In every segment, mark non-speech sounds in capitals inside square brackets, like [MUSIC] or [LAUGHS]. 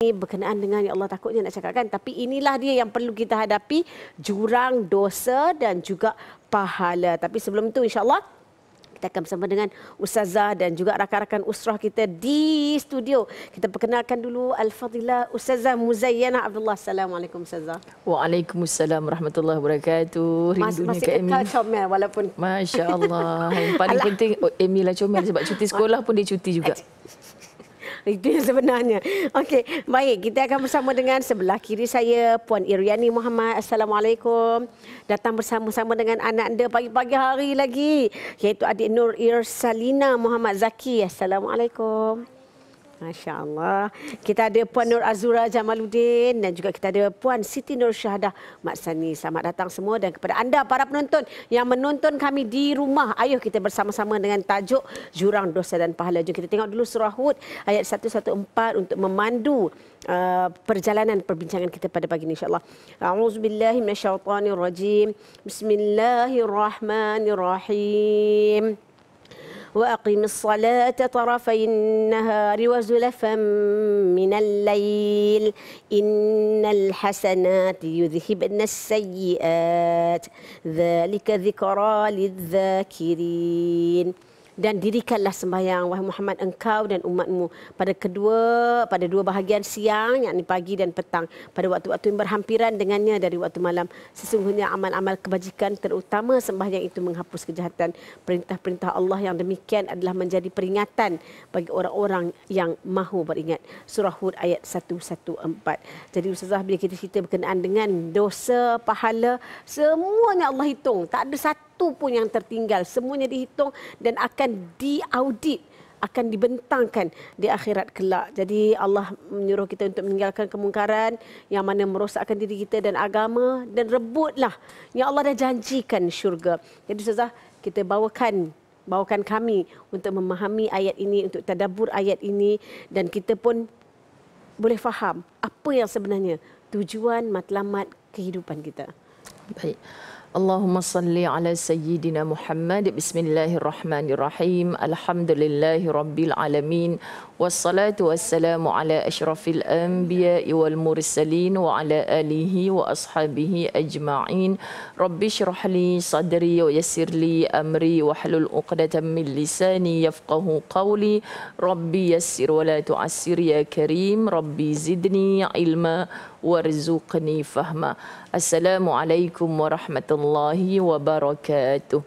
Ini berkenaan dengan ya Allah takutnya nak cakapkan tapi inilah dia yang perlu kita hadapi jurang dosa dan juga pahala tapi sebelum itu insyaallah kita akan bersama dengan ustazah dan juga rakan-rakan usrah kita di studio kita perkenalkan dulu al-fadilah ustazah Muzayyanah Abdullah assalamualaikum ustazah Waalaikumsalam warahmatullahi wabarakatuh rindu ni ke Emil comel walaupun masyaallah yang paling penting oh, Emil lah comel sebab cuti sekolah pun dia cuti juga Aj- itu yang sebenarnya. Okey, baik. Kita akan bersama dengan sebelah kiri saya, Puan Iriani Muhammad. Assalamualaikum. Datang bersama-sama dengan anak anda pagi-pagi hari lagi. Iaitu adik Nur Irsalina Muhammad Zaki. Assalamualaikum. Masya Allah. Kita ada Puan Nur Azura Jamaluddin dan juga kita ada Puan Siti Nur Syahdah Mak Sani. Selamat datang semua dan kepada anda para penonton yang menonton kami di rumah. Ayo kita bersama-sama dengan tajuk Jurang Dosa dan Pahala. Jom kita tengok dulu surah Hud ayat 114 untuk memandu Uh, perjalanan perbincangan kita pada pagi ini Insya Allah. minasyaitonirrajim. Bismillahirrahmanirrahim. وأقم الصلاة طرفي النهار وزلفا من الليل إن الحسنات يذهبن السيئات ذلك ذكرى للذاكرين dan dirikanlah sembahyang wahai Muhammad engkau dan umatmu pada kedua pada dua bahagian siang yakni pagi dan petang pada waktu-waktu yang berhampiran dengannya dari waktu malam sesungguhnya amal-amal kebajikan terutama sembahyang itu menghapus kejahatan perintah-perintah Allah yang demikian adalah menjadi peringatan bagi orang-orang yang mahu beringat surah Hud ayat 114 jadi ustazah bila kita cerita berkenaan dengan dosa pahala semuanya Allah hitung tak ada satu satu pun yang tertinggal. Semuanya dihitung dan akan diaudit akan dibentangkan di akhirat kelak. Jadi Allah menyuruh kita untuk meninggalkan kemungkaran yang mana merosakkan diri kita dan agama dan rebutlah yang Allah dah janjikan syurga. Jadi Ustazah, kita bawakan bawakan kami untuk memahami ayat ini, untuk tadabur ayat ini dan kita pun boleh faham apa yang sebenarnya tujuan matlamat kehidupan kita. Baik. اللهم صل على سيدنا محمد بسم الله الرحمن الرحيم الحمد لله رب العالمين wassalatu wassalamu ala ashrafil anbiya wal mursalin wa ala alihi wa ashabihi ajma'in rabbi shrah li sadri wa yassir li amri wa hlul uqdatan min lisani yafqahu qawli rabbi yassir wa la tu'assir ya karim rabbi zidni ilma warzuqni fahma Assalamualaikum warahmatullahi wabarakatuh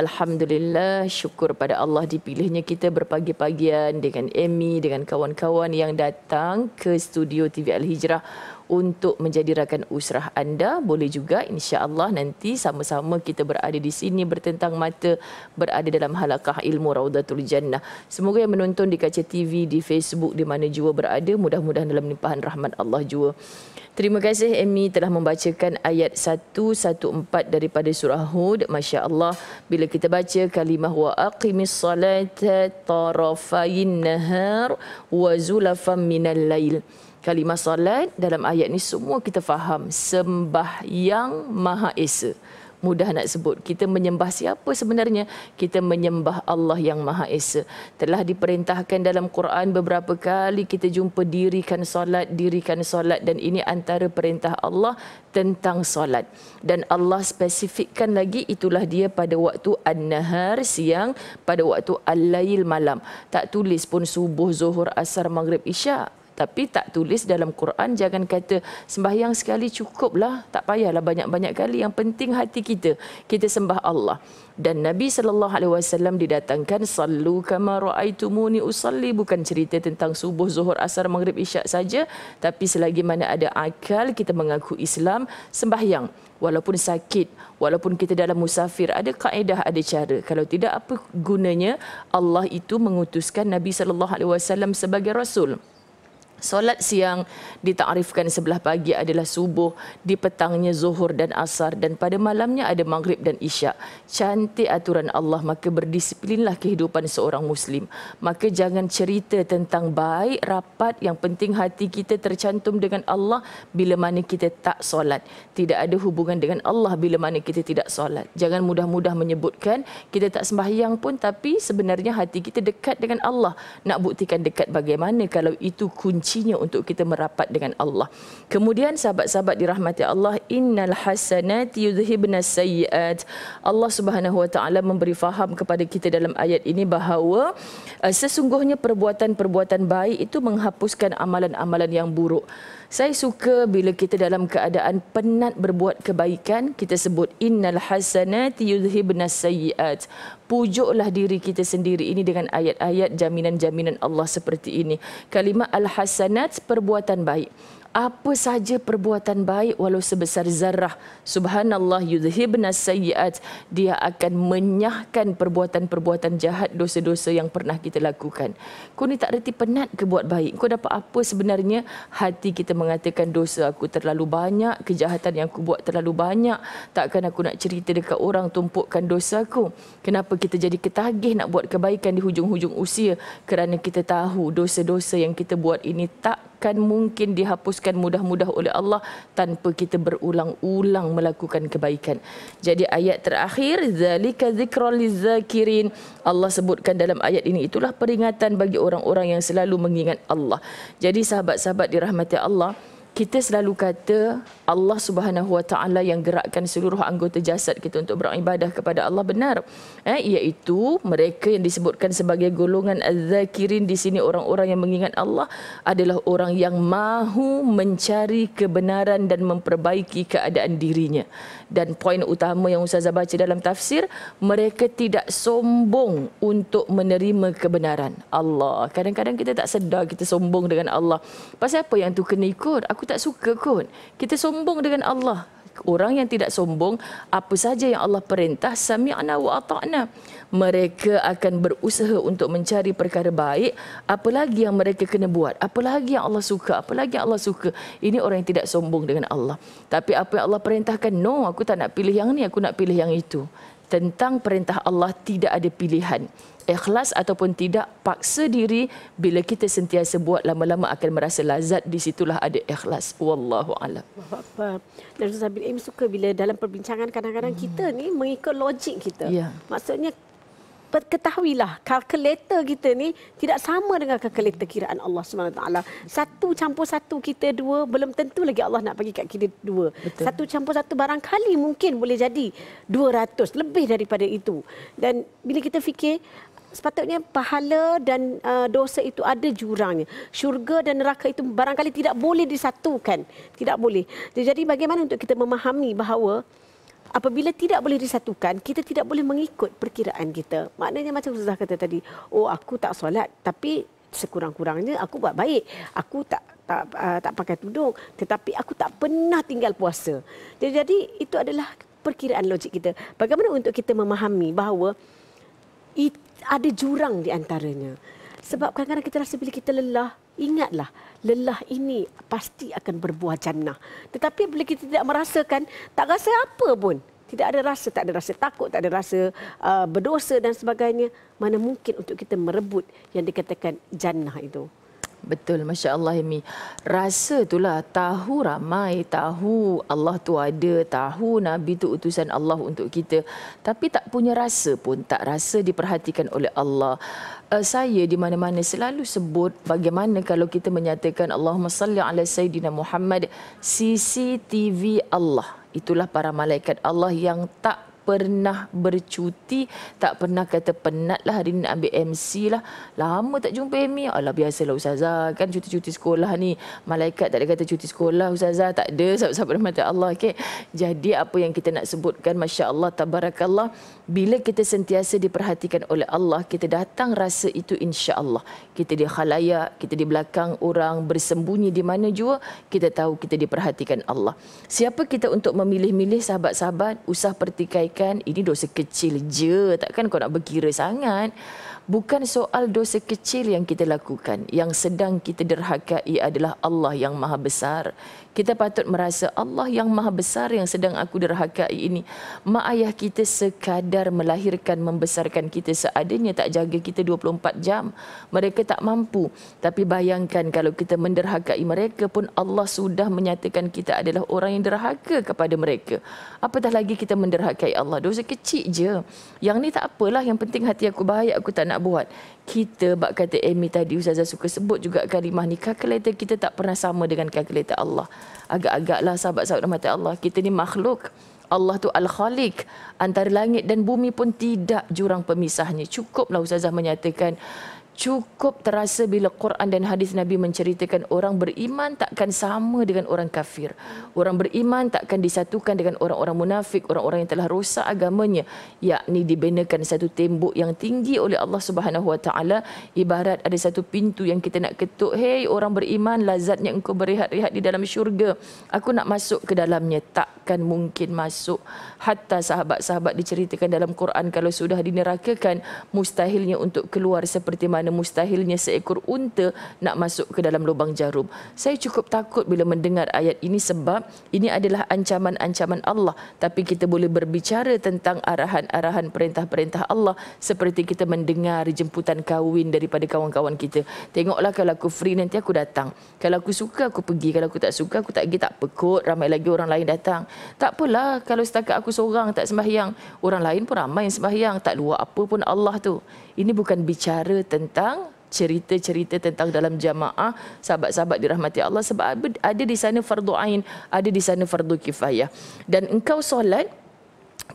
Alhamdulillah syukur pada Allah dipilihnya kita berpagi-pagian dengan Amy dengan kawan-kawan yang datang ke studio TV Al-Hijrah untuk menjadi rakan usrah anda boleh juga insyaallah nanti sama-sama kita berada di sini bertentang mata berada dalam halakah ilmu raudatul jannah semoga yang menonton di kaca TV di Facebook di mana jua berada mudah-mudahan dalam limpahan rahmat Allah jua Terima kasih Amy telah membacakan ayat 114 daripada surah Hud. Masya Allah. Bila kita baca kalimah wa aqimis salata tarafain nahar wa zulafam minal lail kalimah solat dalam ayat ni semua kita faham sembah yang maha esa mudah nak sebut kita menyembah siapa sebenarnya kita menyembah Allah yang maha esa telah diperintahkan dalam Quran beberapa kali kita jumpa dirikan solat dirikan solat dan ini antara perintah Allah tentang solat dan Allah spesifikkan lagi itulah dia pada waktu an-nahar siang pada waktu al-lail malam tak tulis pun subuh zuhur asar maghrib isyak tapi tak tulis dalam Quran jangan kata sembahyang sekali cukuplah tak payahlah banyak-banyak kali yang penting hati kita kita sembah Allah dan Nabi sallallahu alaihi wasallam didatangkan sallu kama raaitumuni usalli bukan cerita tentang subuh zuhur asar maghrib isyak saja tapi selagi mana ada akal kita mengaku Islam sembahyang walaupun sakit walaupun kita dalam musafir ada kaedah ada cara kalau tidak apa gunanya Allah itu mengutuskan Nabi sallallahu alaihi wasallam sebagai rasul Solat siang ditakrifkan sebelah pagi adalah subuh, di petangnya zuhur dan asar dan pada malamnya ada maghrib dan isyak. Cantik aturan Allah maka berdisiplinlah kehidupan seorang Muslim. Maka jangan cerita tentang baik, rapat yang penting hati kita tercantum dengan Allah bila mana kita tak solat. Tidak ada hubungan dengan Allah bila mana kita tidak solat. Jangan mudah-mudah menyebutkan kita tak sembahyang pun tapi sebenarnya hati kita dekat dengan Allah. Nak buktikan dekat bagaimana kalau itu kunci kuncinya untuk kita merapat dengan Allah. Kemudian sahabat-sahabat dirahmati Allah, innal hasanati yudhibna sayyiat. Allah Subhanahu wa taala memberi faham kepada kita dalam ayat ini bahawa eh, sesungguhnya perbuatan-perbuatan baik itu menghapuskan amalan-amalan yang buruk. Saya suka bila kita dalam keadaan penat berbuat kebaikan, kita sebut innal hasanati yudhibna sayyiat. Pujuklah diri kita sendiri ini dengan ayat-ayat jaminan-jaminan Allah seperti ini. Kalimah al-hasanat perbuatan baik apa saja perbuatan baik walau sebesar zarah subhanallah yuzhibna sayiat dia akan menyahkan perbuatan-perbuatan jahat dosa-dosa yang pernah kita lakukan kau ni tak reti penat ke buat baik kau dapat apa sebenarnya hati kita mengatakan dosa aku terlalu banyak kejahatan yang aku buat terlalu banyak takkan aku nak cerita dekat orang tumpukkan dosa aku kenapa kita jadi ketagih nak buat kebaikan di hujung-hujung usia kerana kita tahu dosa-dosa yang kita buat ini tak takkan mungkin dihapuskan mudah-mudah oleh Allah tanpa kita berulang-ulang melakukan kebaikan. Jadi ayat terakhir zalika dzikra lizakirin Allah sebutkan dalam ayat ini itulah peringatan bagi orang-orang yang selalu mengingat Allah. Jadi sahabat-sahabat dirahmati Allah, kita selalu kata Allah Subhanahu Wa Taala yang gerakkan seluruh anggota jasad kita untuk beribadah kepada Allah benar eh iaitu mereka yang disebutkan sebagai golongan azzakirin di sini orang-orang yang mengingat Allah adalah orang yang mahu mencari kebenaran dan memperbaiki keadaan dirinya dan poin utama yang Ustazah baca dalam tafsir mereka tidak sombong untuk menerima kebenaran Allah kadang-kadang kita tak sedar kita sombong dengan Allah pasal apa yang tu kena ikut aku tak suka kot kita sombong dengan Allah orang yang tidak sombong apa saja yang Allah perintah sami'na wa ata'na mereka akan berusaha untuk mencari perkara baik apa lagi yang mereka kena buat apa lagi yang Allah suka apa lagi yang Allah suka ini orang yang tidak sombong dengan Allah tapi apa yang Allah perintahkan no aku tak nak pilih yang ni aku nak pilih yang itu tentang perintah Allah tidak ada pilihan ikhlas ataupun tidak paksa diri bila kita sentiasa buat lama-lama akan merasa lazat di situlah ada ikhlas wallahu alam. Dan Ustaz Abim suka bila dalam perbincangan kadang-kadang hmm. kita ni mengikut logik kita. Yeah. Maksudnya ketahuilah kalkulator kita ni tidak sama dengan kalkulator kiraan Allah SWT. Satu campur satu kita dua, belum tentu lagi Allah nak bagi kat kita dua. Betul. Satu campur satu barangkali mungkin boleh jadi 200, lebih daripada itu. Dan bila kita fikir, sepatutnya pahala dan uh, dosa itu ada jurangnya. Syurga dan neraka itu barangkali tidak boleh disatukan. Tidak boleh. Jadi bagaimana untuk kita memahami bahawa apabila tidak boleh disatukan, kita tidak boleh mengikut perkiraan kita. Maknanya macam Ustaz kata tadi, oh aku tak solat tapi sekurang-kurangnya aku buat baik. Aku tak tak, uh, tak pakai tudung tetapi aku tak pernah tinggal puasa. Jadi, jadi itu adalah perkiraan logik kita. Bagaimana untuk kita memahami bahawa ada jurang di antaranya. Sebab kadang-kadang kita rasa bila kita lelah, ingatlah lelah ini pasti akan berbuah jannah. Tetapi bila kita tidak merasakan, tak rasa apa pun. Tidak ada rasa, tak ada rasa takut, tak ada rasa uh, berdosa dan sebagainya. Mana mungkin untuk kita merebut yang dikatakan jannah itu. Betul, Masya Allah Imi. Rasa itulah tahu ramai, tahu Allah tu ada, tahu Nabi tu utusan Allah untuk kita. Tapi tak punya rasa pun, tak rasa diperhatikan oleh Allah. Uh, saya di mana-mana selalu sebut bagaimana kalau kita menyatakan Allahumma salli ala Sayyidina Muhammad, CCTV Allah. Itulah para malaikat Allah yang tak pernah bercuti, tak pernah kata penat lah hari ni nak ambil MC lah. Lama tak jumpa Amy. Alah lah Ustazah kan cuti-cuti sekolah ni. Malaikat tak ada kata cuti sekolah Ustazah. Tak ada sahabat-sahabat [LAUGHS] rahmat Allah. Okay? Jadi apa yang kita nak sebutkan Masya Allah Tabarakallah. Bila kita sentiasa diperhatikan oleh Allah, kita datang rasa itu insya Allah. Kita di khalaya, kita di belakang orang bersembunyi di mana jua, kita tahu kita diperhatikan Allah. Siapa kita untuk memilih-milih sahabat-sahabat, usah pertikaikan katakan ini dosa kecil je takkan kau nak berkira sangat bukan soal dosa kecil yang kita lakukan yang sedang kita derhakai adalah Allah yang maha besar kita patut merasa Allah yang maha besar yang sedang aku derhakai ini. Mak ayah kita sekadar melahirkan, membesarkan kita seadanya, tak jaga kita 24 jam. Mereka tak mampu. Tapi bayangkan kalau kita menderhakai mereka pun Allah sudah menyatakan kita adalah orang yang derhaka kepada mereka. Apatah lagi kita menderhakai Allah. Dosa kecil je. Yang ni tak apalah. Yang penting hati aku bahaya aku tak nak buat. Kita, bak kata Amy tadi, Ustazah suka sebut juga kalimah ni. Kalkulator kita tak pernah sama dengan kalkulator Allah agak-agaklah sahabat-sahabat rahmat Allah. Kita ni makhluk. Allah tu Al-Khaliq. Antara langit dan bumi pun tidak jurang pemisahnya. Cukuplah Ustazah menyatakan cukup terasa bila Quran dan hadis Nabi menceritakan orang beriman takkan sama dengan orang kafir. Orang beriman takkan disatukan dengan orang-orang munafik, orang-orang yang telah rosak agamanya, yakni dibinakan satu tembok yang tinggi oleh Allah Subhanahu ibarat ada satu pintu yang kita nak ketuk. Hei orang beriman, lazatnya engkau berehat-rehat di dalam syurga. Aku nak masuk ke dalamnya takkan mungkin masuk. Hatta sahabat-sahabat diceritakan dalam Quran kalau sudah dinerakakan mustahilnya untuk keluar seperti mana kerana mustahilnya seekor unta nak masuk ke dalam lubang jarum. Saya cukup takut bila mendengar ayat ini sebab ini adalah ancaman-ancaman Allah. Tapi kita boleh berbicara tentang arahan-arahan perintah-perintah Allah seperti kita mendengar jemputan kahwin daripada kawan-kawan kita. Tengoklah kalau aku free nanti aku datang. Kalau aku suka aku pergi. Kalau aku tak suka aku tak pergi. Tak pekut. Ramai lagi orang lain datang. Tak apalah kalau setakat aku seorang tak sembahyang. Orang lain pun ramai yang sembahyang. Tak luar apa pun Allah tu ini bukan bicara tentang cerita-cerita tentang dalam jamaah sahabat-sahabat dirahmati Allah sebab ada di sana fardu ain ada di sana fardu kifayah dan engkau solat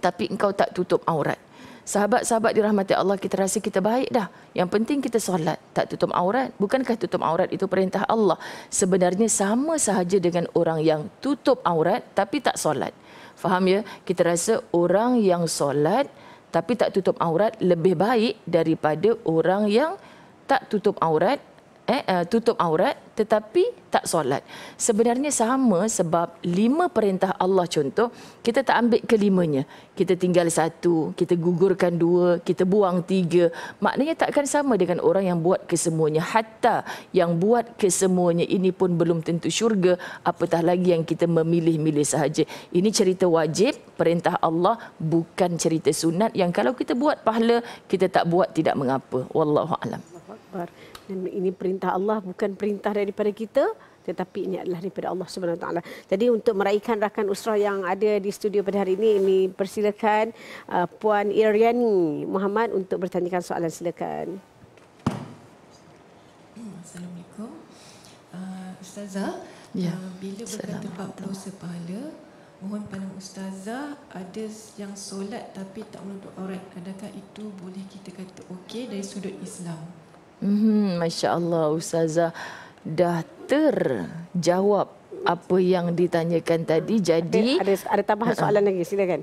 tapi engkau tak tutup aurat sahabat-sahabat dirahmati Allah kita rasa kita baik dah yang penting kita solat tak tutup aurat bukankah tutup aurat itu perintah Allah sebenarnya sama sahaja dengan orang yang tutup aurat tapi tak solat faham ya kita rasa orang yang solat tapi tak tutup aurat lebih baik daripada orang yang tak tutup aurat eh uh, tutup aurat tetapi tak solat. Sebenarnya sama sebab lima perintah Allah contoh kita tak ambil kelimanya. Kita tinggal satu, kita gugurkan dua, kita buang tiga. Maknanya takkan sama dengan orang yang buat kesemuanya. Hatta yang buat kesemuanya ini pun belum tentu syurga. Apatah lagi yang kita memilih-milih sahaja. Ini cerita wajib, perintah Allah bukan cerita sunat yang kalau kita buat pahala, kita tak buat tidak mengapa. Wallahu'alam. Wallahu'alam kan ini perintah Allah bukan perintah daripada kita tetapi ini adalah daripada Allah Subhanahu taala. Jadi untuk meraihkan rakan usrah yang ada di studio pada hari ini, ini persilakan uh, Puan Iriani Muhammad untuk bertanyakan soalan silakan. Assalamualaikum. Uh, ustazah, ya. uh, bila berkata Pak Puan Sepala, mohon pandang ustazah ada yang solat tapi tak menutup aurat. Adakah itu boleh kita kata okey dari sudut Islam? Hmm, Masya Allah, Ustazah dah terjawab apa yang ditanyakan tadi. Jadi ada, ada, ada tambahan soalan uh-uh. lagi, silakan.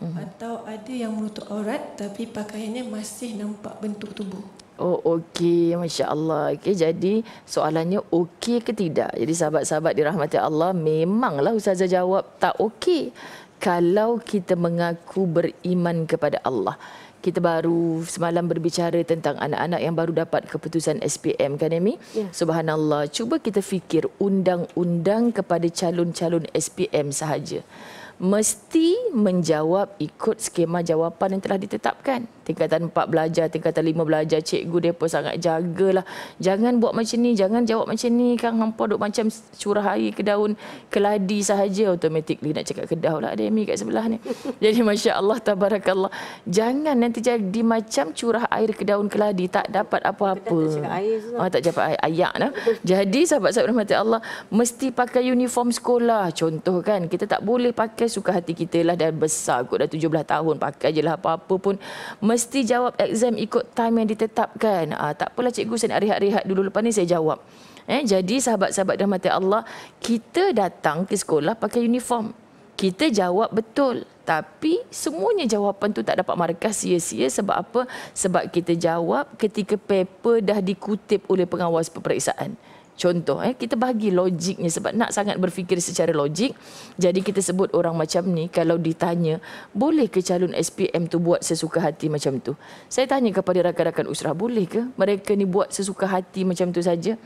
Mhm. Atau ada yang menutup aurat tapi pakaiannya masih nampak bentuk tubuh. Oh okey masya Allah. Okey jadi soalannya okey ke tidak? Jadi sahabat-sahabat dirahmati Allah memanglah ustazah jawab tak okey kalau kita mengaku beriman kepada Allah kita baru semalam berbicara tentang anak-anak yang baru dapat keputusan SPM kan Amy? Ya. Subhanallah, cuba kita fikir undang-undang kepada calon-calon SPM sahaja. Mesti menjawab ikut skema jawapan yang telah ditetapkan tingkatan 4 belajar, tingkatan 5 belajar, cikgu dia pun sangat jagalah. Jangan buat macam ni, jangan jawab macam ni. Kang hampa duk macam curah air ke daun keladi sahaja automatically nak cakap kedah lah. Ada Amy kat sebelah ni. [LAUGHS] Jadi Masya Allah, Tabarakallah. Jangan nanti jadi macam curah air ke daun keladi. Tak dapat apa-apa. Oh, tak dapat air. Ayak lah. Jadi sahabat-sahabat rahmat Allah, mesti pakai uniform sekolah. Contoh kan, kita tak boleh pakai suka hati kita lah Dah besar kot dah 17 tahun. Pakai je lah apa-apa pun. Mesti mesti jawab exam ikut time yang ditetapkan. Ah, tak apalah cikgu saya nak rehat-rehat dulu lepas ni saya jawab. Eh, jadi sahabat-sahabat dirahmati Allah, kita datang ke sekolah pakai uniform. Kita jawab betul. Tapi semuanya jawapan tu tak dapat markah sia-sia sebab apa? Sebab kita jawab ketika paper dah dikutip oleh pengawas peperiksaan contoh eh kita bagi logiknya sebab nak sangat berfikir secara logik jadi kita sebut orang macam ni kalau ditanya boleh ke calon SPM tu buat sesuka hati macam tu saya tanya kepada rakan-rakan usrah boleh ke mereka ni buat sesuka hati macam tu saja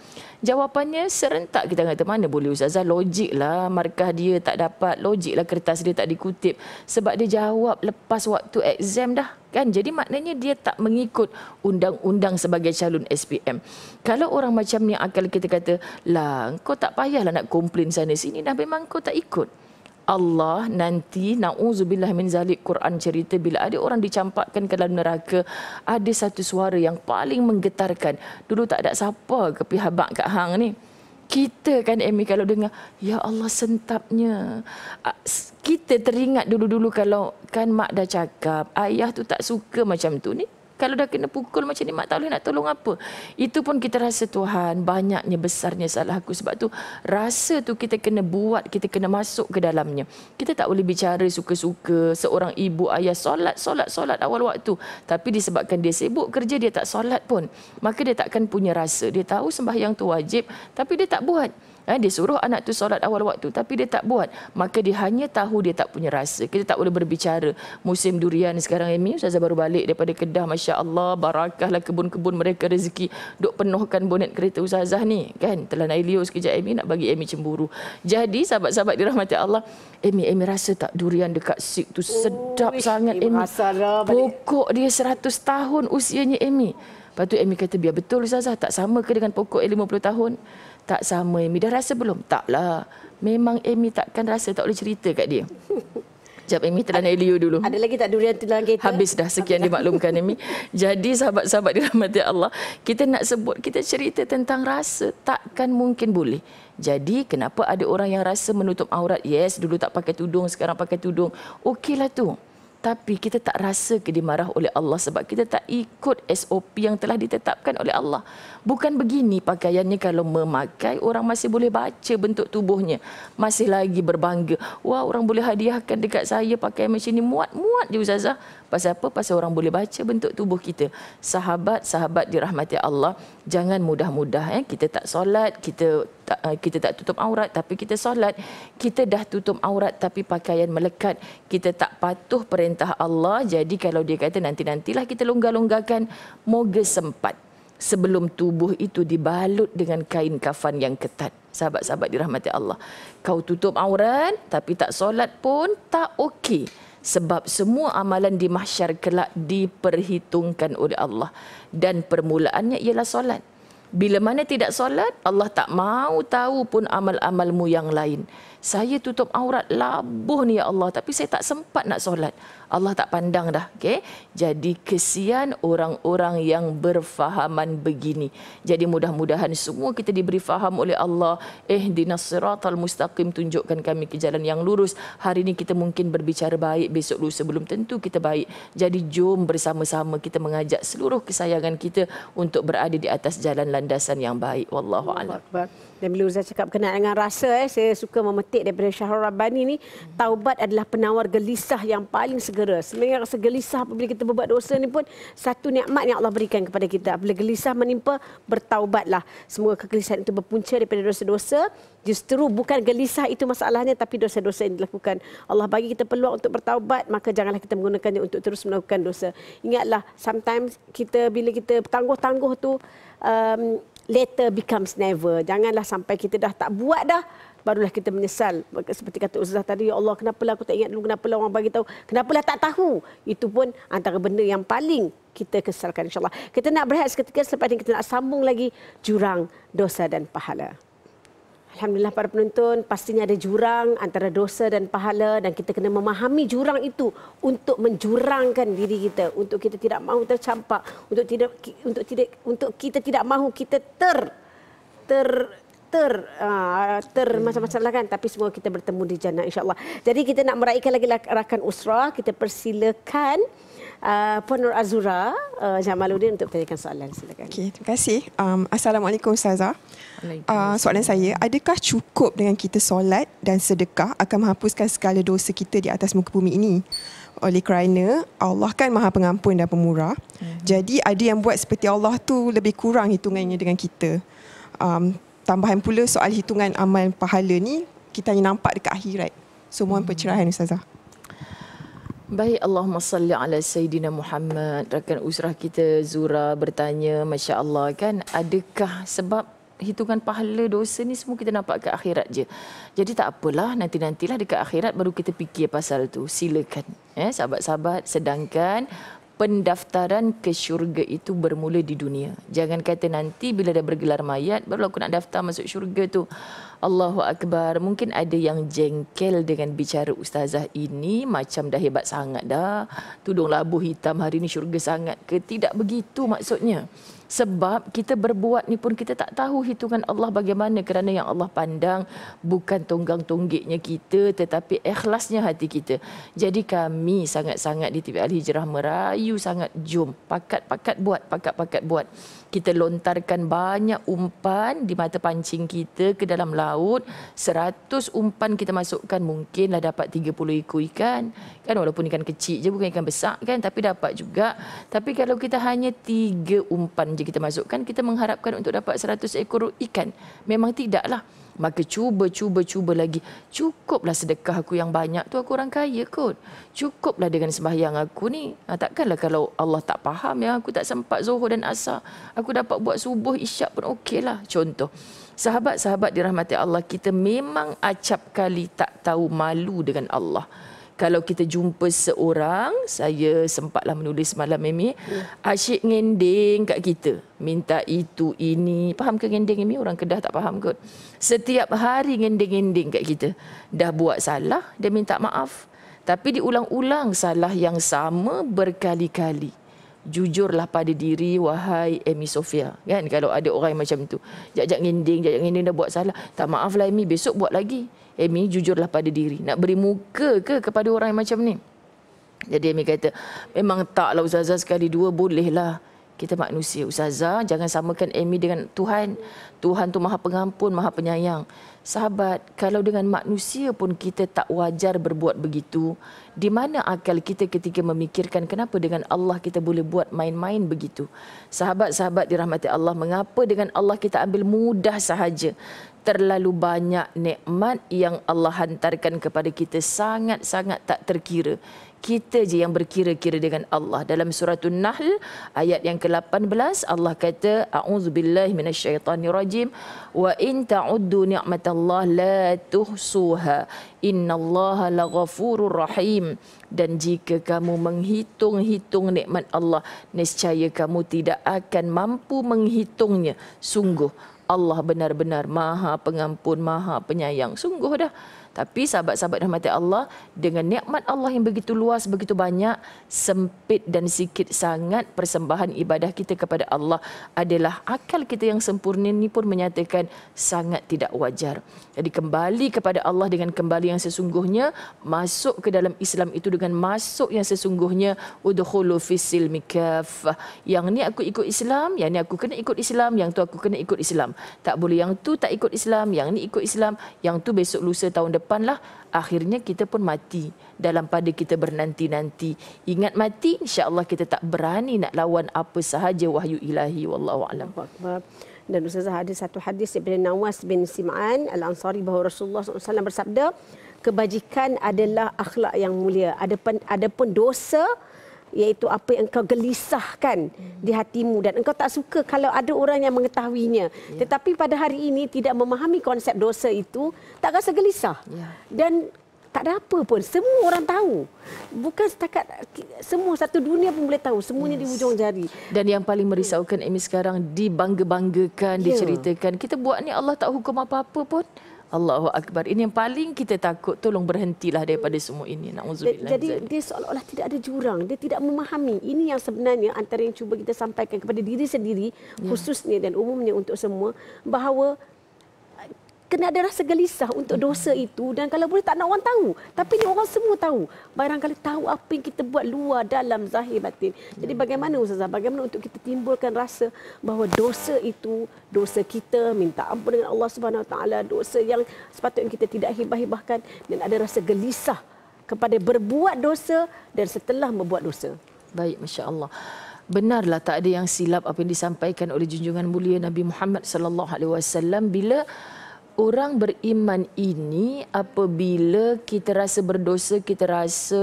jawapannya serentak kita kata mana boleh ustazah logiklah markah dia tak dapat logiklah kertas dia tak dikutip sebab dia jawab lepas waktu exam dah kan jadi maknanya dia tak mengikut undang-undang sebagai calon SPM kalau orang macam ni akal kita kata, lah kau tak payahlah nak komplain sana sini dah memang kau tak ikut. Allah nanti na'udzubillah min zalik Quran cerita bila ada orang dicampakkan ke dalam neraka ada satu suara yang paling menggetarkan dulu tak ada siapa ke pihak bak kat hang ni kita kan Amy kalau dengar ya Allah sentapnya kita teringat dulu-dulu kalau kan mak dah cakap ayah tu tak suka macam tu ni kalau dah kena pukul macam ni mak tak boleh nak tolong apa itu pun kita rasa Tuhan banyaknya besarnya salah aku sebab tu rasa tu kita kena buat kita kena masuk ke dalamnya kita tak boleh bicara suka-suka seorang ibu ayah solat solat solat awal waktu tapi disebabkan dia sibuk kerja dia tak solat pun maka dia takkan punya rasa dia tahu sembahyang tu wajib tapi dia tak buat Eh, dia suruh anak tu solat awal waktu tapi dia tak buat. Maka dia hanya tahu dia tak punya rasa. Kita tak boleh berbicara musim durian sekarang ini. Ustazah baru balik daripada Kedah. Masya Allah, barakahlah kebun-kebun mereka rezeki. Duk penuhkan bonet kereta Ustazah ni. Kan? Telah naik lio sekejap Amy nak bagi Amy cemburu. Jadi sahabat-sahabat dirahmati Allah. Amy, Amy rasa tak durian dekat sik tu sedap Uish, sangat Amy. Lah pokok dia 100 tahun usianya Amy. Lepas tu Amy kata biar betul Ustazah tak sama ke dengan pokok yang 50 tahun tak sama Amy. Dah rasa belum? Taklah. Memang Amy takkan rasa tak boleh cerita kat dia. Sekejap [LAUGHS] Amy telan Elio dulu. Ada lagi tak durian telan kereta? Habis dah sekian Habis dimaklumkan Amy. Jadi sahabat-sahabat di dirahmati Allah, kita nak sebut, kita cerita tentang rasa takkan mungkin boleh. Jadi kenapa ada orang yang rasa menutup aurat? Yes, dulu tak pakai tudung, sekarang pakai tudung. Okeylah tu tapi kita tak rasa ke dimarah oleh Allah sebab kita tak ikut SOP yang telah ditetapkan oleh Allah. Bukan begini pakaiannya kalau memakai orang masih boleh baca bentuk tubuhnya. Masih lagi berbangga. Wah orang boleh hadiahkan dekat saya pakai macam ni muat-muat je Ustazah. Pasal apa? Pasal orang boleh baca bentuk tubuh kita. Sahabat-sahabat dirahmati Allah, jangan mudah-mudah eh kita tak solat, kita tak, eh, kita tak tutup aurat tapi kita solat. Kita dah tutup aurat tapi pakaian melekat. Kita tak patuh perintah Allah. Jadi kalau dia kata nanti-nantilah kita longgar-longgarkan, moga sempat sebelum tubuh itu dibalut dengan kain kafan yang ketat. Sahabat-sahabat dirahmati Allah. Kau tutup aurat tapi tak solat pun tak okey sebab semua amalan di mahsyar kelak diperhitungkan oleh Allah dan permulaannya ialah solat bila mana tidak solat Allah tak mau tahu pun amal-amalmu yang lain saya tutup aurat labuh ni ya Allah tapi saya tak sempat nak solat Allah tak pandang dah okey jadi kesian orang-orang yang berfahaman begini jadi mudah-mudahan semua kita diberi faham oleh Allah eh dinasiratal mustaqim tunjukkan kami ke jalan yang lurus hari ini kita mungkin berbicara baik besok lusa belum tentu kita baik jadi jom bersama-sama kita mengajak seluruh kesayangan kita untuk berada di atas jalan landasan yang baik wallahu a'lam dan bila Uzzah cakap kena dengan rasa, eh, saya suka memetik daripada Syahrul Rabbani ini, taubat adalah penawar gelisah yang paling segera. Sebenarnya rasa gelisah apabila kita berbuat dosa ni pun satu nikmat yang Allah berikan kepada kita. Apabila gelisah menimpa, bertaubatlah. semua kegelisahan itu berpunca daripada dosa-dosa. Justeru bukan gelisah itu masalahnya tapi dosa-dosa yang dilakukan. Allah bagi kita peluang untuk bertaubat maka janganlah kita menggunakannya untuk terus melakukan dosa. Ingatlah sometimes kita bila kita tangguh-tangguh tu um, later becomes never. Janganlah sampai kita dah tak buat dah barulah kita menyesal. Seperti kata Ustaz tadi, ya Allah kenapa aku tak ingat dulu, kenapalah orang bagi tahu, Kenapa lah tak tahu. Itu pun antara benda yang paling kita kesalkan Insya Allah Kita nak berehat seketika selepas ini kita nak sambung lagi jurang dosa dan pahala. Alhamdulillah para penonton pastinya ada jurang antara dosa dan pahala dan kita kena memahami jurang itu untuk menjurangkan diri kita untuk kita tidak mahu tercampak untuk tidak untuk tidak untuk kita tidak mahu kita ter ter ter ah, ter macam-macam lah kan tapi semua kita bertemu di jannah insyaallah. Jadi kita nak meraihkan lagi rakan usrah kita persilakan Uh, Puan Nur Azura uh, Jamaluddin untuk tanyakan soalan silakan. Okey, terima kasih. Um, Assalamualaikum Ustazah. Uh, soalan saya, adakah cukup dengan kita solat dan sedekah akan menghapuskan segala dosa kita di atas muka bumi ini? Oleh kerana Allah kan maha pengampun dan pemurah. Mm-hmm. Jadi ada yang buat seperti Allah tu lebih kurang hitungannya dengan kita. Um, tambahan pula soal hitungan amal pahala ni, kita hanya nampak dekat akhirat. So mohon mm-hmm. pencerahan Ustazah. Baik Allahumma salli ala Sayyidina Muhammad Rakan usrah kita Zura bertanya Masya Allah kan adakah sebab hitungan pahala dosa ni semua kita nampak ke akhirat je Jadi tak apalah nanti-nantilah dekat akhirat baru kita fikir pasal tu Silakan eh, sahabat-sahabat sedangkan pendaftaran ke syurga itu bermula di dunia Jangan kata nanti bila dah bergelar mayat baru aku nak daftar masuk syurga tu Allahu Akbar. Mungkin ada yang jengkel dengan bicara ustazah ini macam dah hebat sangat dah. Tudung labuh hitam hari ini syurga sangat ke tidak begitu maksudnya. Sebab kita berbuat ni pun kita tak tahu hitungan Allah bagaimana kerana yang Allah pandang bukan tunggang tonggiknya kita tetapi ikhlasnya hati kita. Jadi kami sangat-sangat di TV Al-Hijrah merayu sangat jom pakat-pakat buat, pakat-pakat buat. Kita lontarkan banyak umpan di mata pancing kita ke dalam laut. Seratus umpan kita masukkan mungkinlah dapat tiga puluh ekor ikan. Kan walaupun ikan kecil je bukan ikan besar kan tapi dapat juga. Tapi kalau kita hanya tiga umpan je saja kita masukkan kita mengharapkan untuk dapat 100 ekor ikan memang tidaklah maka cuba cuba cuba lagi cukuplah sedekah aku yang banyak tu aku orang kaya kot cukuplah dengan sembahyang aku ni ha, takkanlah kalau Allah tak faham yang aku tak sempat zuhur dan asar aku dapat buat subuh isyak pun lah contoh sahabat-sahabat dirahmati Allah kita memang acap kali tak tahu malu dengan Allah kalau kita jumpa seorang, saya sempatlah menulis malam Mimi, hmm. asyik ngending kat kita. Minta itu, ini. Faham ke ngending ini Orang Kedah tak faham kot. Setiap hari ngending-ngending kat kita. Dah buat salah, dia minta maaf. Tapi diulang-ulang salah yang sama berkali-kali. Jujurlah pada diri wahai Emi Sofia. Kan kalau ada orang macam tu. Jajak ngending, jajak ngending dah buat salah. Tak maaflah Emi, besok buat lagi. Amy jujurlah pada diri. Nak beri muka ke kepada orang yang macam ni? Jadi Amy kata, memang taklah Ustazah sekali dua bolehlah. Kita manusia. Ustazah, jangan samakan Amy dengan Tuhan. Tuhan tu maha pengampun, maha penyayang. Sahabat, kalau dengan manusia pun kita tak wajar berbuat begitu, di mana akal kita ketika memikirkan kenapa dengan Allah kita boleh buat main-main begitu? Sahabat-sahabat dirahmati Allah, mengapa dengan Allah kita ambil mudah sahaja? terlalu banyak nikmat yang Allah hantarkan kepada kita sangat-sangat tak terkira kita je yang berkira-kira dengan Allah. Dalam surah An-Nahl ayat yang ke-18 Allah kata billahi a'udzubillahi rajim wa in ta'uddu ni'matallahi la tuhsuha innallaha laghafurur rahim dan jika kamu menghitung-hitung nikmat Allah nescaya kamu tidak akan mampu menghitungnya sungguh Allah benar-benar maha pengampun, maha penyayang. Sungguh dah. Tapi sahabat-sahabat rahmati Allah dengan nikmat Allah yang begitu luas, begitu banyak, sempit dan sikit sangat persembahan ibadah kita kepada Allah adalah akal kita yang sempurna ini pun menyatakan sangat tidak wajar. Jadi kembali kepada Allah dengan kembali yang sesungguhnya, masuk ke dalam Islam itu dengan masuk yang sesungguhnya udkhulu fisil mikaf. Yang ni aku ikut Islam, yang ni aku kena ikut Islam, yang tu aku kena ikut Islam. Tak boleh yang tu tak ikut Islam, yang ni ikut Islam, yang tu besok lusa tahun depan depanlah akhirnya kita pun mati dalam pada kita bernanti-nanti. Ingat mati, insyaallah kita tak berani nak lawan apa sahaja wahyu Ilahi wallahu a'lam. Dan Ustazah ada satu hadis daripada Nawas bin Sim'an Al-Ansari bahawa Rasulullah SAW bersabda, kebajikan adalah akhlak yang mulia. Adapun, adapun dosa, iaitu apa yang engkau gelisahkan di hatimu dan engkau tak suka kalau ada orang yang mengetahuinya ya. tetapi pada hari ini tidak memahami konsep dosa itu tak rasa gelisah ya. dan tak ada apa pun semua orang tahu bukan setakat semua satu dunia pun boleh tahu semuanya yes. di hujung jari dan yang paling merisaukan Amy sekarang dibangga-banggakan ya. diceritakan kita buat ni Allah tak hukum apa-apa pun Allahu akbar. Ini yang paling kita takut tolong berhentilah daripada semua ini. Jadi dia seolah-olah tidak ada jurang, dia tidak memahami. Ini yang sebenarnya antara yang cuba kita sampaikan kepada diri sendiri ya. khususnya dan umumnya untuk semua bahawa kena ada rasa gelisah untuk dosa itu dan kalau boleh tak nak orang tahu tapi ni orang semua tahu barangkali tahu apa yang kita buat luar dalam zahir batin jadi hmm. bagaimana ustazah bagaimana untuk kita timbulkan rasa bahawa dosa itu dosa kita minta ampun dengan Allah Subhanahu Wa Taala dosa yang sepatutnya kita tidak hibah-hibahkan dan ada rasa gelisah kepada berbuat dosa dan setelah membuat dosa baik masya-Allah Benarlah tak ada yang silap apa yang disampaikan oleh junjungan mulia Nabi Muhammad sallallahu alaihi wasallam bila orang beriman ini apabila kita rasa berdosa, kita rasa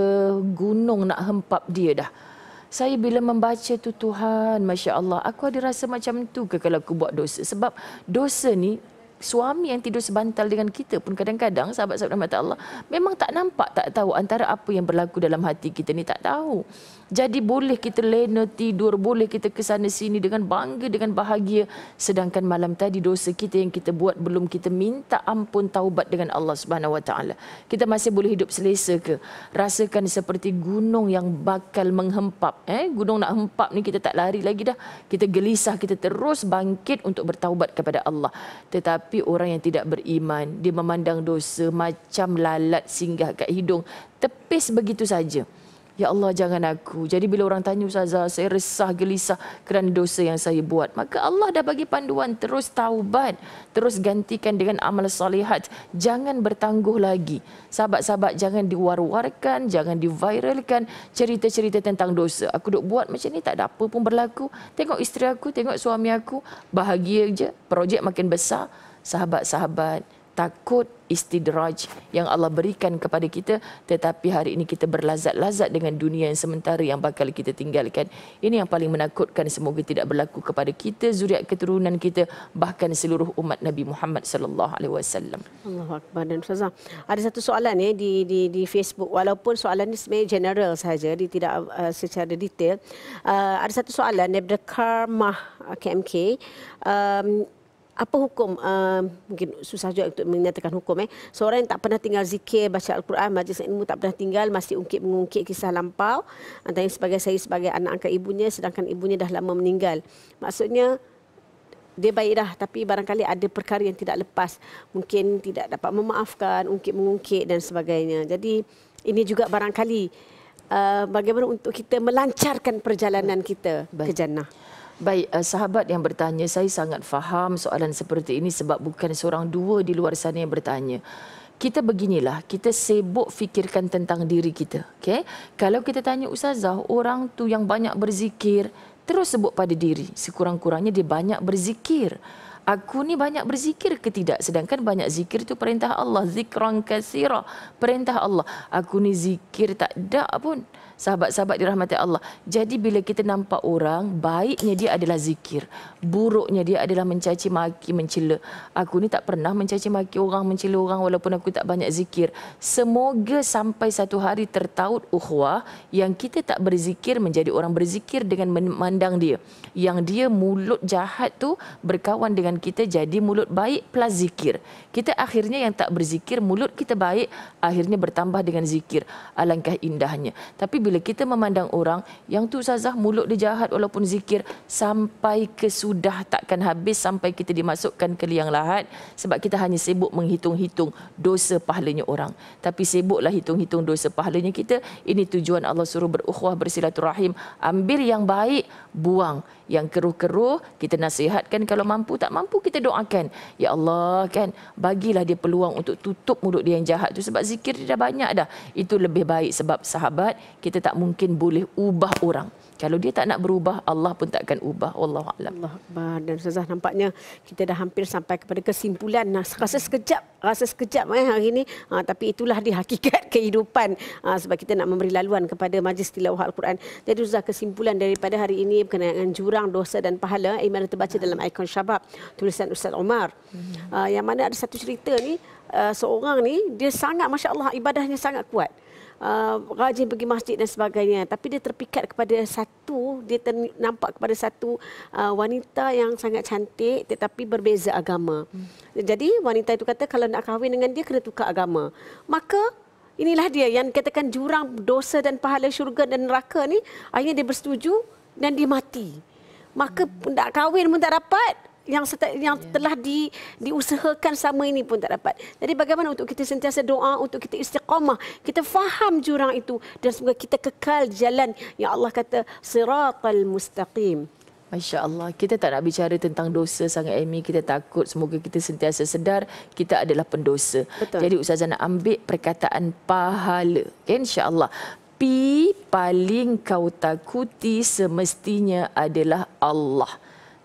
gunung nak hempap dia dah. Saya bila membaca tu Tuhan, Masya Allah, aku ada rasa macam tu ke kalau aku buat dosa. Sebab dosa ni, suami yang tidur sebantal dengan kita pun kadang-kadang, sahabat-sahabat Allah, memang tak nampak, tak tahu antara apa yang berlaku dalam hati kita ni, tak tahu. Jadi boleh kita lena tidur, boleh kita ke sana sini dengan bangga, dengan bahagia. Sedangkan malam tadi dosa kita yang kita buat belum kita minta ampun taubat dengan Allah Subhanahu Wa Taala. Kita masih boleh hidup selesa ke? Rasakan seperti gunung yang bakal menghempap. Eh, gunung nak hempap ni kita tak lari lagi dah. Kita gelisah, kita terus bangkit untuk bertaubat kepada Allah. Tetapi orang yang tidak beriman, dia memandang dosa macam lalat singgah kat hidung. Tepis begitu saja. Ya Allah jangan aku. Jadi bila orang tanya Ustazah, saya resah gelisah kerana dosa yang saya buat. Maka Allah dah bagi panduan terus taubat, terus gantikan dengan amal salihat. Jangan bertangguh lagi. Sahabat-sahabat jangan diwar-warkan, jangan diviralkan cerita-cerita tentang dosa. Aku duk buat macam ni tak ada apa pun berlaku. Tengok isteri aku, tengok suami aku, bahagia je. Projek makin besar. Sahabat-sahabat, takut istidraj yang Allah berikan kepada kita tetapi hari ini kita berlazat-lazat dengan dunia yang sementara yang bakal kita tinggalkan ini yang paling menakutkan semoga tidak berlaku kepada kita zuriat keturunan kita bahkan seluruh umat Nabi Muhammad sallallahu alaihi wasallam Allahu akbar dan ustazah ada satu soalan ya di di di Facebook walaupun soalan ini sebenarnya general saja di tidak uh, secara detail uh, ada satu soalan daripada Karmah KMK uh, um, apa hukum uh, mungkin susah juga untuk menyatakan hukum eh seorang yang tak pernah tinggal zikir baca al-Quran majlis ilmu tak pernah tinggal masih ungkit-mengungkit kisah lampau antara sebagai saya sebagai anak angkat ibunya sedangkan ibunya dah lama meninggal maksudnya dia baik dah tapi barangkali ada perkara yang tidak lepas mungkin tidak dapat memaafkan ungkit-mengungkit dan sebagainya jadi ini juga barangkali uh, bagaimana untuk kita melancarkan perjalanan kita ke jannah Baik, eh, sahabat yang bertanya, saya sangat faham soalan seperti ini sebab bukan seorang dua di luar sana yang bertanya. Kita beginilah, kita sibuk fikirkan tentang diri kita. Okay? Kalau kita tanya Ustazah, orang tu yang banyak berzikir, terus sebut pada diri. Sekurang-kurangnya dia banyak berzikir. Aku ni banyak berzikir ke tidak? Sedangkan banyak zikir itu perintah Allah. Zikran kasira, perintah Allah. Aku ni zikir tak ada pun sahabat-sahabat dirahmati Allah. Jadi bila kita nampak orang, baiknya dia adalah zikir. Buruknya dia adalah mencaci maki, mencela. Aku ni tak pernah mencaci maki orang, mencela orang walaupun aku tak banyak zikir. Semoga sampai satu hari tertaut ukhwah yang kita tak berzikir menjadi orang berzikir dengan memandang dia. Yang dia mulut jahat tu berkawan dengan kita jadi mulut baik plus zikir. Kita akhirnya yang tak berzikir, mulut kita baik akhirnya bertambah dengan zikir. Alangkah indahnya. Tapi apabila kita memandang orang yang tu sazah mulut dia jahat walaupun zikir sampai kesudah takkan habis sampai kita dimasukkan ke liang lahat sebab kita hanya sibuk menghitung-hitung dosa pahalanya orang. Tapi sibuklah hitung-hitung dosa pahalanya kita. Ini tujuan Allah suruh berukhwah bersilaturahim. Ambil yang baik, buang yang keruh-keruh kita nasihatkan kalau mampu tak mampu kita doakan ya Allah kan bagilah dia peluang untuk tutup mulut dia yang jahat tu sebab zikir dia dah banyak dah itu lebih baik sebab sahabat kita tak mungkin boleh ubah orang kalau dia tak nak berubah, Allah pun tak akan ubah. Allah Allah. Allah Dan Ustazah nampaknya kita dah hampir sampai kepada kesimpulan. Nah, rasa sekejap, rasa sekejap eh, hari ini. Ha, tapi itulah di hakikat [LAUGHS] kehidupan. Ha, sebab kita nak memberi laluan kepada Majlis Tilawah Al-Quran. Jadi Ustazah kesimpulan daripada hari ini berkenaan jurang dosa dan pahala. Iman eh, terbaca dalam ikon syabab tulisan Ustaz Omar. Ha, yang mana ada satu cerita ni. Uh, seorang ni dia sangat masya-Allah ibadahnya sangat kuat uh, rajin pergi masjid dan sebagainya tapi dia terpikat kepada satu dia ter- nampak kepada satu uh, wanita yang sangat cantik tetapi berbeza agama hmm. jadi wanita itu kata kalau nak kahwin dengan dia kena tukar agama maka inilah dia yang katakan jurang dosa dan pahala syurga dan neraka ni akhirnya dia bersetuju dan dia mati maka hmm. nak kahwin pun tak dapat yang seta, yang yeah. telah di diusahakan sama ini pun tak dapat. Jadi bagaimana untuk kita sentiasa doa untuk kita istiqamah, kita faham jurang itu dan semoga kita kekal jalan yang Allah kata siratal mustaqim. Masya Allah, kita tak nak bicara tentang dosa sangat Amy. Kita takut semoga kita sentiasa sedar kita adalah pendosa. Betul. Jadi Ustazah nak ambil perkataan pahala. Okay, Insya Allah. Pi paling kau takuti semestinya adalah Allah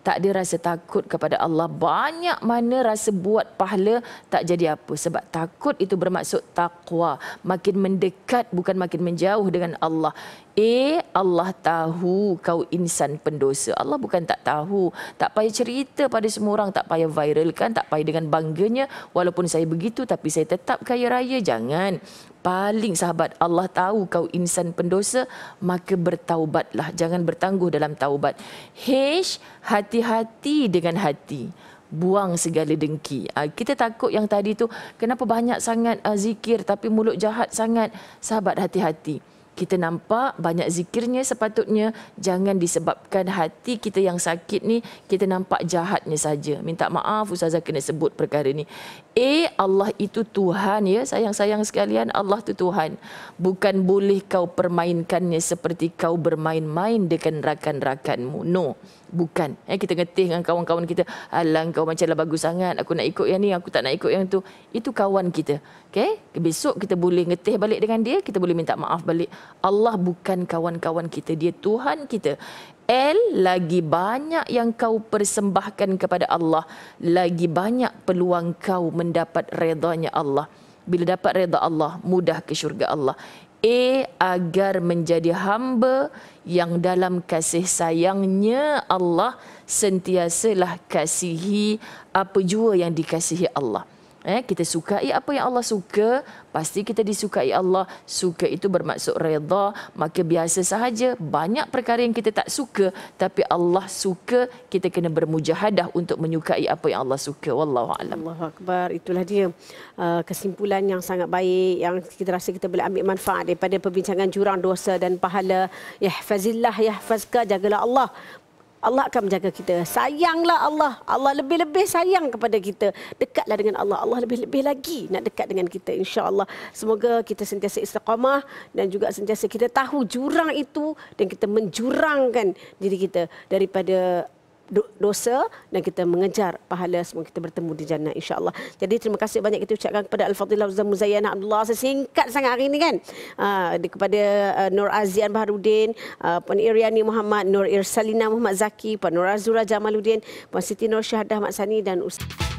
tak ada rasa takut kepada Allah. Banyak mana rasa buat pahala tak jadi apa. Sebab takut itu bermaksud takwa. Makin mendekat bukan makin menjauh dengan Allah. Eh Allah tahu kau insan pendosa. Allah bukan tak tahu. Tak payah cerita pada semua orang. Tak payah viralkan. Tak payah dengan bangganya. Walaupun saya begitu tapi saya tetap kaya raya. Jangan paling sahabat Allah tahu kau insan pendosa maka bertaubatlah jangan bertangguh dalam taubat h hati-hati dengan hati buang segala dengki. Ah, kita takut yang tadi tu kenapa banyak sangat ah, zikir tapi mulut jahat sangat. Sahabat hati-hati kita nampak banyak zikirnya sepatutnya jangan disebabkan hati kita yang sakit ni kita nampak jahatnya saja minta maaf ustazah kena sebut perkara ni eh Allah itu Tuhan ya sayang-sayang sekalian Allah tu Tuhan bukan boleh kau permainkannya seperti kau bermain-main dengan rakan-rakanmu no Bukan. Eh, kita ngetih dengan kawan-kawan kita. Alah kau macam macamlah bagus sangat. Aku nak ikut yang ni. Aku tak nak ikut yang tu. Itu kawan kita. Okay? Besok kita boleh ngetih balik dengan dia. Kita boleh minta maaf balik. Allah bukan kawan-kawan kita. Dia Tuhan kita. El lagi banyak yang kau persembahkan kepada Allah. Lagi banyak peluang kau mendapat redanya Allah. Bila dapat reda Allah, mudah ke syurga Allah. A agar menjadi hamba yang dalam kasih sayangnya Allah sentiasalah kasihi apa jua yang dikasihi Allah. Eh, kita sukai apa yang Allah suka, pasti kita disukai Allah. Suka itu bermaksud reda, maka biasa sahaja banyak perkara yang kita tak suka, tapi Allah suka, kita kena bermujahadah untuk menyukai apa yang Allah suka. Wallahu a'lam. Allahu akbar. Itulah dia ah, kesimpulan yang sangat baik yang kita rasa kita boleh ambil manfaat daripada perbincangan jurang dosa dan pahala. Yahfazillah yahfazka, jagalah Allah. Allah akan menjaga kita. Sayanglah Allah. Allah lebih-lebih sayang kepada kita. Dekatlah dengan Allah. Allah lebih-lebih lagi nak dekat dengan kita insya-Allah. Semoga kita sentiasa istiqamah dan juga sentiasa kita tahu jurang itu dan kita menjurangkan diri kita daripada dosa dan kita mengejar pahala semua kita bertemu di jannah insyaallah. Jadi terima kasih banyak kita ucapkan kepada Al-Fadilah Uzam Muzayyana Abdullah. Saya singkat sangat hari ini kan. Uh, kepada uh, Nur Azian Baharudin, uh, Puan Iriani Muhammad, Nur Irsalina Muhammad Zaki, Puan Nur Azura Jamaluddin, Puan Siti Nur Syahdah Mat Sani dan Ustaz.